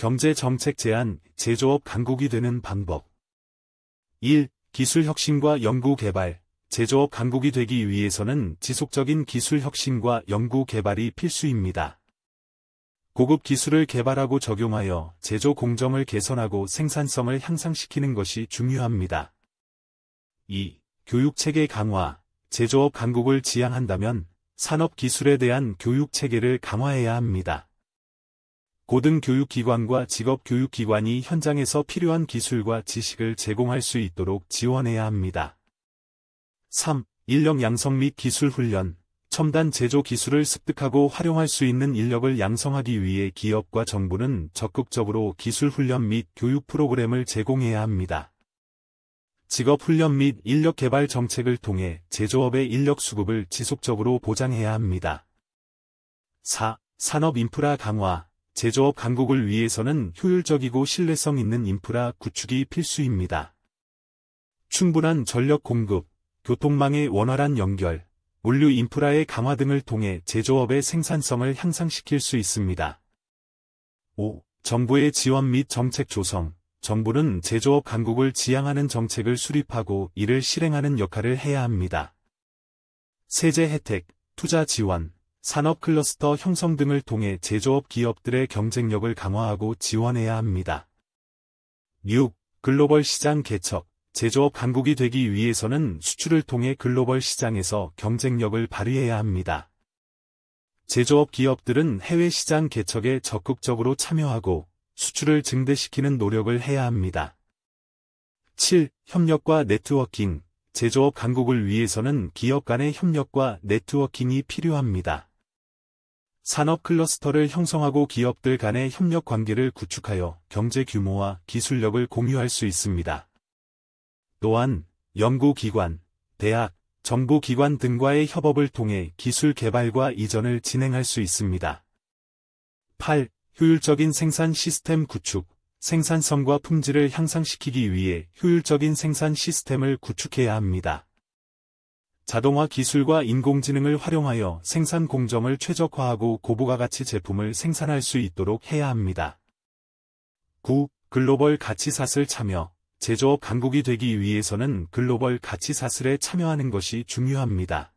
경제 정책 제한 제조업 강국이 되는 방법 1. 기술 혁신과 연구 개발 제조업 강국이 되기 위해서는 지속적인 기술 혁신과 연구 개발이 필수입니다. 고급 기술을 개발하고 적용하여 제조 공정을 개선하고 생산성을 향상시키는 것이 중요합니다. 2. 교육체계 강화 제조업 강국을 지향한다면 산업 기술에 대한 교육체계를 강화해야 합니다. 고등교육기관과 직업교육기관이 현장에서 필요한 기술과 지식을 제공할 수 있도록 지원해야 합니다. 3. 인력 양성 및 기술 훈련 첨단 제조 기술을 습득하고 활용할 수 있는 인력을 양성하기 위해 기업과 정부는 적극적으로 기술 훈련 및 교육 프로그램을 제공해야 합니다. 직업 훈련 및 인력 개발 정책을 통해 제조업의 인력 수급을 지속적으로 보장해야 합니다. 4. 산업 인프라 강화 제조업 강국을 위해서는 효율적이고 신뢰성 있는 인프라 구축이 필수입니다. 충분한 전력 공급, 교통망의 원활한 연결, 물류 인프라의 강화 등을 통해 제조업의 생산성을 향상시킬 수 있습니다. 5. 정부의 지원 및 정책 조성 정부는 제조업 강국을 지향하는 정책을 수립하고 이를 실행하는 역할을 해야 합니다. 세제 혜택, 투자 지원, 산업 클러스터 형성 등을 통해 제조업 기업들의 경쟁력을 강화하고 지원해야 합니다. 6. 글로벌 시장 개척 제조업 강국이 되기 위해서는 수출을 통해 글로벌 시장에서 경쟁력을 발휘해야 합니다. 제조업 기업들은 해외 시장 개척에 적극적으로 참여하고 수출을 증대시키는 노력을 해야 합니다. 7. 협력과 네트워킹 제조업 강국을 위해서는 기업 간의 협력과 네트워킹이 필요합니다. 산업 클러스터를 형성하고 기업들 간의 협력 관계를 구축하여 경제 규모와 기술력을 공유할 수 있습니다. 또한 연구기관, 대학, 정부기관 등과의 협업을 통해 기술 개발과 이전을 진행할 수 있습니다. 8. 효율적인 생산 시스템 구축 생산성과 품질을 향상시키기 위해 효율적인 생산 시스템을 구축해야 합니다. 자동화 기술과 인공지능을 활용하여 생산 공정을 최적화하고 고부가 가치 제품을 생산할 수 있도록 해야 합니다. 9. 글로벌 가치 사슬 참여 제조업 강국이 되기 위해서는 글로벌 가치 사슬에 참여하는 것이 중요합니다.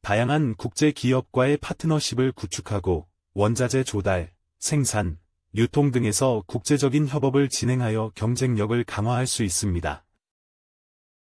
다양한 국제 기업과의 파트너십을 구축하고 원자재 조달, 생산, 유통 등에서 국제적인 협업을 진행하여 경쟁력을 강화할 수 있습니다.